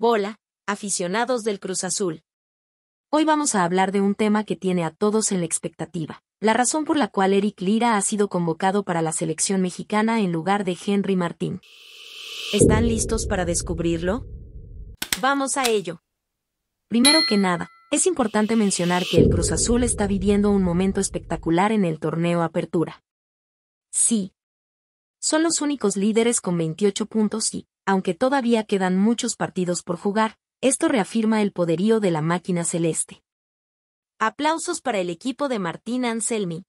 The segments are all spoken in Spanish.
Bola, aficionados del Cruz Azul. Hoy vamos a hablar de un tema que tiene a todos en la expectativa, la razón por la cual Eric Lira ha sido convocado para la selección mexicana en lugar de Henry Martín. ¿Están listos para descubrirlo? Vamos a ello. Primero que nada, es importante mencionar que el Cruz Azul está viviendo un momento espectacular en el torneo Apertura. Sí. Son los únicos líderes con 28 puntos y, aunque todavía quedan muchos partidos por jugar, esto reafirma el poderío de la máquina celeste. Aplausos para el equipo de Martín Anselmi.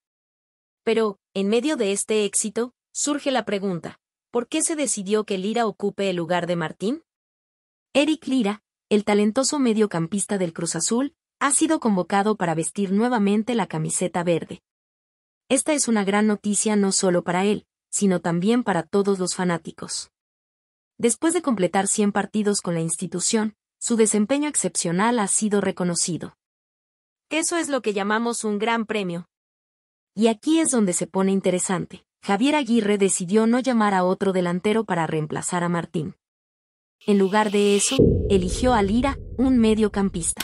Pero, en medio de este éxito, surge la pregunta, ¿por qué se decidió que Lira ocupe el lugar de Martín? Eric Lira, el talentoso mediocampista del Cruz Azul, ha sido convocado para vestir nuevamente la camiseta verde. Esta es una gran noticia no solo para él, sino también para todos los fanáticos. Después de completar 100 partidos con la institución, su desempeño excepcional ha sido reconocido. Eso es lo que llamamos un gran premio. Y aquí es donde se pone interesante. Javier Aguirre decidió no llamar a otro delantero para reemplazar a Martín. En lugar de eso, eligió a Lira, un mediocampista.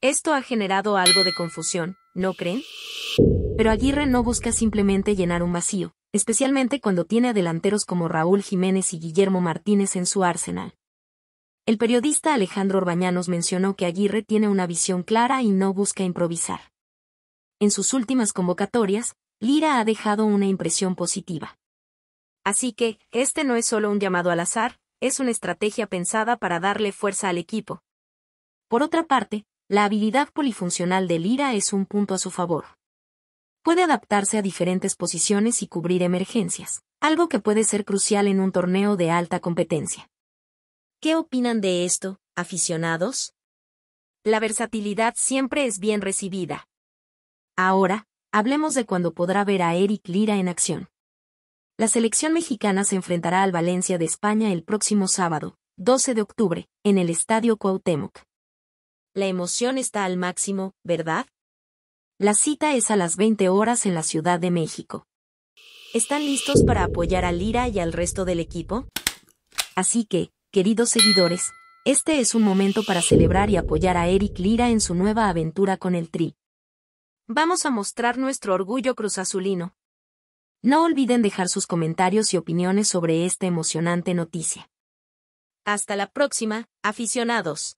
Esto ha generado algo de confusión, ¿no creen? Pero Aguirre no busca simplemente llenar un vacío, especialmente cuando tiene delanteros como Raúl Jiménez y Guillermo Martínez en su arsenal. El periodista Alejandro Orbañanos mencionó que Aguirre tiene una visión clara y no busca improvisar. En sus últimas convocatorias, Lira ha dejado una impresión positiva. Así que, este no es solo un llamado al azar, es una estrategia pensada para darle fuerza al equipo. Por otra parte, la habilidad polifuncional de Lira es un punto a su favor puede adaptarse a diferentes posiciones y cubrir emergencias, algo que puede ser crucial en un torneo de alta competencia. ¿Qué opinan de esto, aficionados? La versatilidad siempre es bien recibida. Ahora, hablemos de cuando podrá ver a Eric Lira en acción. La selección mexicana se enfrentará al Valencia de España el próximo sábado, 12 de octubre, en el Estadio Cuauhtémoc. La emoción está al máximo, ¿verdad? La cita es a las 20 horas en la Ciudad de México. ¿Están listos para apoyar a Lira y al resto del equipo? Así que, queridos seguidores, este es un momento para celebrar y apoyar a Eric Lira en su nueva aventura con el Tri. Vamos a mostrar nuestro orgullo cruzazulino. No olviden dejar sus comentarios y opiniones sobre esta emocionante noticia. Hasta la próxima, aficionados.